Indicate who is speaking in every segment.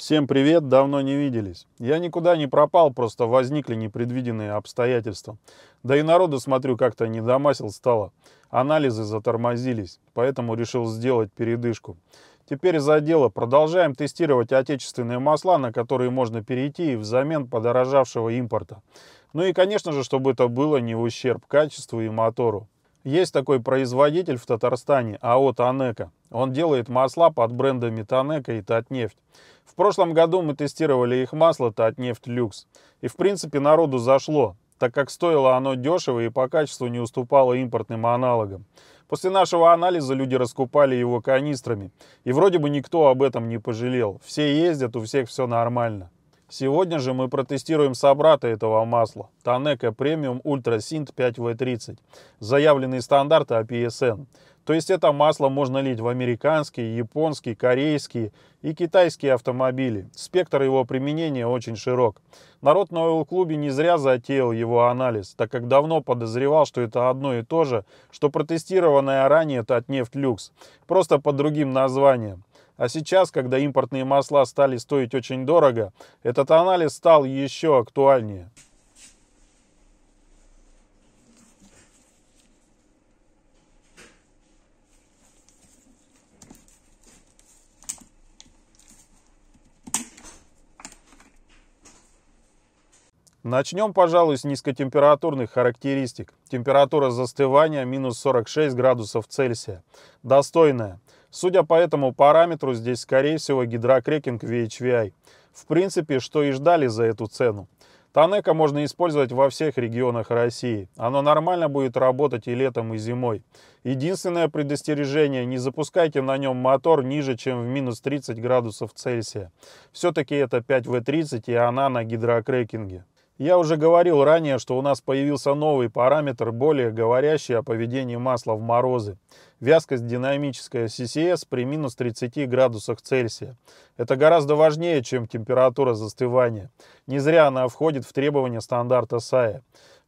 Speaker 1: Всем привет, давно не виделись. Я никуда не пропал, просто возникли непредвиденные обстоятельства. Да и народу, смотрю, как-то не домасил стало. Анализы затормозились, поэтому решил сделать передышку. Теперь за дело. Продолжаем тестировать отечественные масла, на которые можно перейти взамен подорожавшего импорта. Ну и, конечно же, чтобы это было не в ущерб качеству и мотору. Есть такой производитель в Татарстане, АО «Танека». Он делает масла под брендами «Танека» и «Татнефть». В прошлом году мы тестировали их масло «Татнефть Люкс». И, в принципе, народу зашло, так как стоило оно дешево и по качеству не уступало импортным аналогам. После нашего анализа люди раскупали его канистрами. И вроде бы никто об этом не пожалел. Все ездят, у всех все нормально. Сегодня же мы протестируем собрата этого масла, Танека Premium Ultra Sint 5 w 30 заявленный стандарт APSN. То есть это масло можно лить в американские, японские, корейские и китайские автомобили. Спектр его применения очень широк. Народ на ойл-клубе не зря затеял его анализ, так как давно подозревал, что это одно и то же, что протестированное ранее Татнефть Люкс, просто под другим названием. А сейчас, когда импортные масла стали стоить очень дорого, этот анализ стал еще актуальнее. Начнем, пожалуй, с низкотемпературных характеристик. Температура застывания минус 46 градусов Цельсия. Достойная. Судя по этому параметру, здесь скорее всего гидрокрекинг VHVI. В принципе, что и ждали за эту цену. Танека можно использовать во всех регионах России. Оно нормально будет работать и летом, и зимой. Единственное предостережение – не запускайте на нем мотор ниже, чем в минус 30 градусов Цельсия. Все-таки это 5В30 и она на гидрокрекинге. Я уже говорил ранее, что у нас появился новый параметр, более говорящий о поведении масла в морозы. Вязкость динамическая CCS при минус 30 градусах Цельсия. Это гораздо важнее, чем температура застывания. Не зря она входит в требования стандарта САЭ.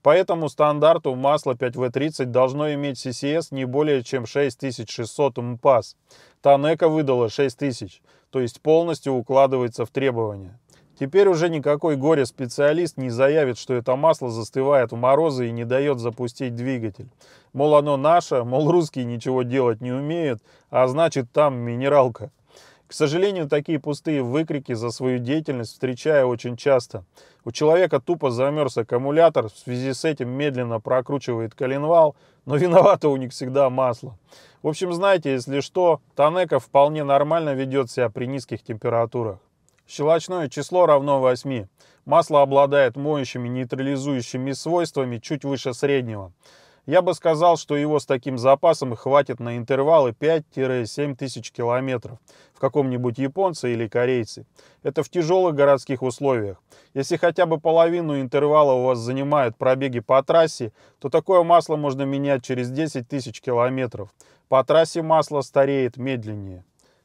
Speaker 1: По этому стандарту масло 5В30 должно иметь CCS не более чем 6600 МПАС. Танека выдала 6000, то есть полностью укладывается в требования. Теперь уже никакой горе-специалист не заявит, что это масло застывает в морозы и не дает запустить двигатель. Мол, оно наше, мол, русские ничего делать не умеют, а значит там минералка. К сожалению, такие пустые выкрики за свою деятельность встречаю очень часто. У человека тупо замерз аккумулятор, в связи с этим медленно прокручивает коленвал, но виновато у них всегда масло. В общем, знаете, если что, Танека вполне нормально ведет себя при низких температурах. Щелочное число равно 8. Масло обладает моющими нейтрализующими свойствами чуть выше среднего. Я бы сказал, что его с таким запасом хватит на интервалы 5-7 тысяч километров в каком-нибудь японце или корейце. Это в тяжелых городских условиях. Если хотя бы половину интервала у вас занимают пробеги по трассе, то такое масло можно менять через 10 тысяч километров. По трассе масло стареет медленнее.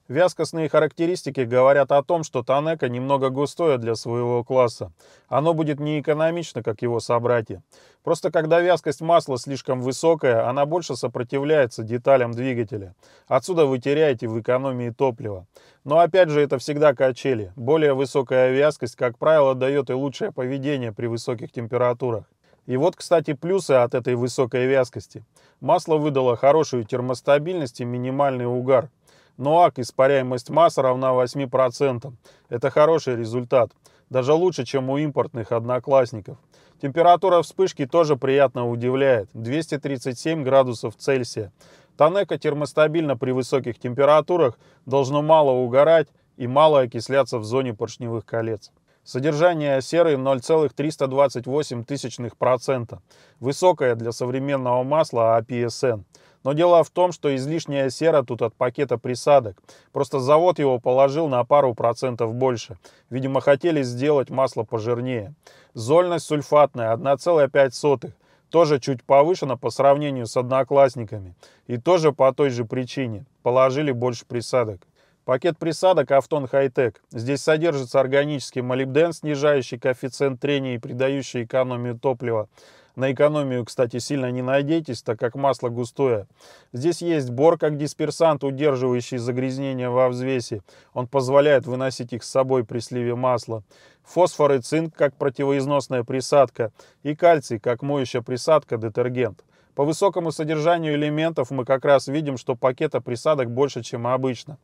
Speaker 1: Вязкостные характеристики говорят о том, что Танека немного густое для своего класса. Оно будет неэкономично, как его собратья. Просто когда вязкость масла слишком высокая, она больше сопротивляется деталям двигателя. Отсюда вы теряете в экономии топлива. Но опять же, это всегда качели. Более высокая вязкость, как правило, дает и лучшее поведение при высоких температурах. И вот, кстати, плюсы от этой высокой вязкости. Масло выдало хорошую термостабильность и минимальный угар. НОАК ну, испаряемость масс равна 8%. Это хороший результат. Даже лучше, чем у импортных одноклассников. Температура вспышки тоже приятно удивляет. 237 градусов Цельсия. Танека термостабильно при высоких температурах, должно мало угорать и мало окисляться в зоне поршневых колец. Содержание серы 0,328%, высокое для современного масла APSN. А но дело в том, что излишняя сера тут от пакета присадок. Просто завод его положил на пару процентов больше. Видимо, хотели сделать масло пожирнее. Зольность сульфатная 1,5 тоже чуть повышена по сравнению с одноклассниками и тоже по той же причине положили больше присадок. Пакет присадок Автон Хайтек. Здесь содержится органический молибден, снижающий коэффициент трения и придающий экономию топлива. На экономию, кстати, сильно не надейтесь, так как масло густое. Здесь есть бор как дисперсант, удерживающий загрязнения во взвесе. Он позволяет выносить их с собой при сливе масла. Фосфор и цинк как противоизносная присадка. И кальций как моющая присадка, детергент. По высокому содержанию элементов мы как раз видим, что пакета присадок больше, чем обычно.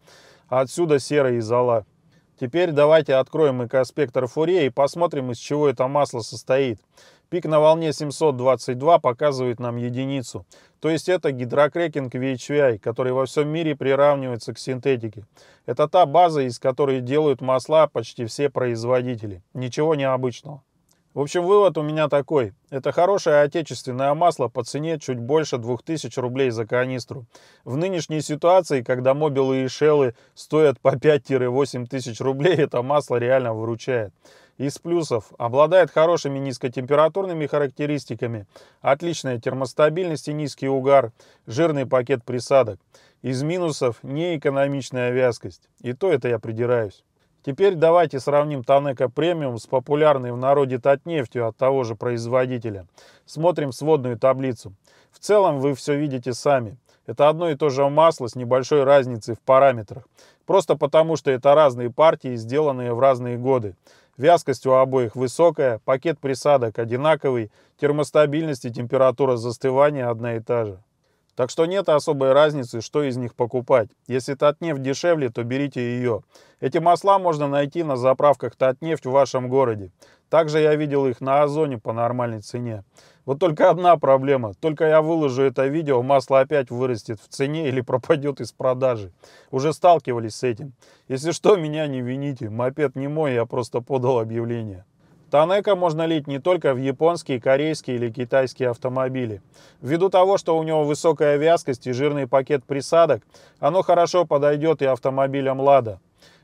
Speaker 1: А отсюда серая и зола. Теперь давайте откроем экоспектр Фурье и посмотрим, из чего это масло состоит. Пик на волне 722 показывает нам единицу. То есть это гидрокрекинг VHVI, который во всем мире приравнивается к синтетике. Это та база, из которой делают масла почти все производители. Ничего необычного. В общем, вывод у меня такой. Это хорошее отечественное масло по цене чуть больше 2000 рублей за канистру. В нынешней ситуации, когда мобилы и шеллы стоят по 5-8 тысяч рублей, это масло реально выручает. Из плюсов. Обладает хорошими низкотемпературными характеристиками, отличная термостабильность и низкий угар, жирный пакет присадок. Из минусов неэкономичная вязкость. И то это я придираюсь. Теперь давайте сравним Танека Премиум с популярной в народе Татнефтью от того же производителя. Смотрим сводную таблицу. В целом вы все видите сами. Это одно и то же масло с небольшой разницей в параметрах. Просто потому, что это разные партии, сделанные в разные годы. Вязкость у обоих высокая, пакет присадок одинаковый, термостабильность и температура застывания одна и та же. Так что нет особой разницы, что из них покупать. Если Татнефть дешевле, то берите ее. Эти масла можно найти на заправках Татнефть в вашем городе. Также я видел их на Озоне по нормальной цене. Вот только одна проблема. Только я выложу это видео, масло опять вырастет в цене или пропадет из продажи. Уже сталкивались с этим. Если что, меня не вините. Мопед не мой, я просто подал объявление. Танека можно лить не только в японские, корейские или китайские автомобили. Ввиду того, что у него высокая вязкость и жирный пакет присадок, оно хорошо подойдет и автомобилям Лада.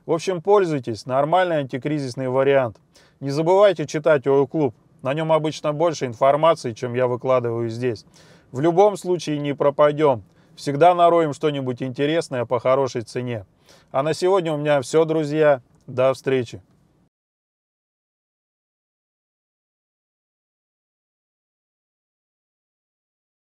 Speaker 1: В общем, пользуйтесь, нормальный антикризисный вариант. Не забывайте читать ООО Клуб, на нем обычно больше информации, чем я выкладываю здесь. В любом случае не пропадем. Всегда нароем что-нибудь интересное по хорошей цене. А на сегодня у меня все, друзья. До встречи.